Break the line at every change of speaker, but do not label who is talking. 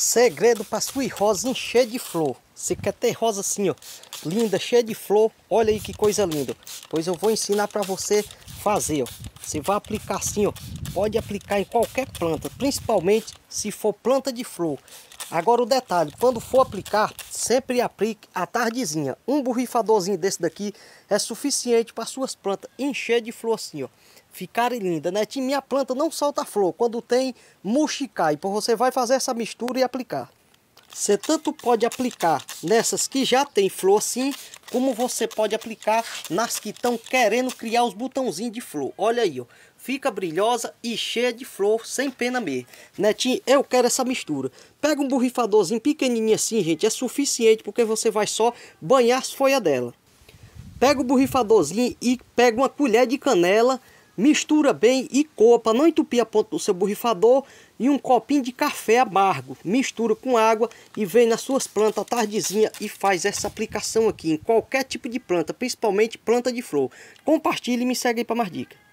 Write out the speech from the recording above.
Segredo para sua rosa encher de flor. Você quer ter rosa assim, ó, linda, cheia de flor. Olha aí que coisa linda. Pois eu vou ensinar para você fazer, ó. Você vai aplicar assim, ó. Pode aplicar em qualquer planta, principalmente se for planta de flor. Agora o detalhe, quando for aplicar, sempre aplique à tardezinha. Um borrifadorzinho desse daqui é suficiente para suas plantas encher de flor assim, ó. Ficarem lindas, né? Minha planta não solta flor, quando tem murchicai. Então você vai fazer essa mistura e aplicar. Você tanto pode aplicar nessas que já tem flor assim, como você pode aplicar nas que estão querendo criar os botãozinhos de flor. Olha aí, ó. Fica brilhosa e cheia de flor, sem pena mesmo. Netinho, eu quero essa mistura. Pega um borrifadorzinho pequenininho assim, gente. É suficiente porque você vai só banhar as folhas dela. Pega o borrifadorzinho e pega uma colher de canela mistura bem e coa para não entupir a ponta do seu borrifador e um copinho de café amargo. Mistura com água e vem nas suas plantas à tardezinha e faz essa aplicação aqui em qualquer tipo de planta, principalmente planta de flor. Compartilhe e me segue aí para mais dicas.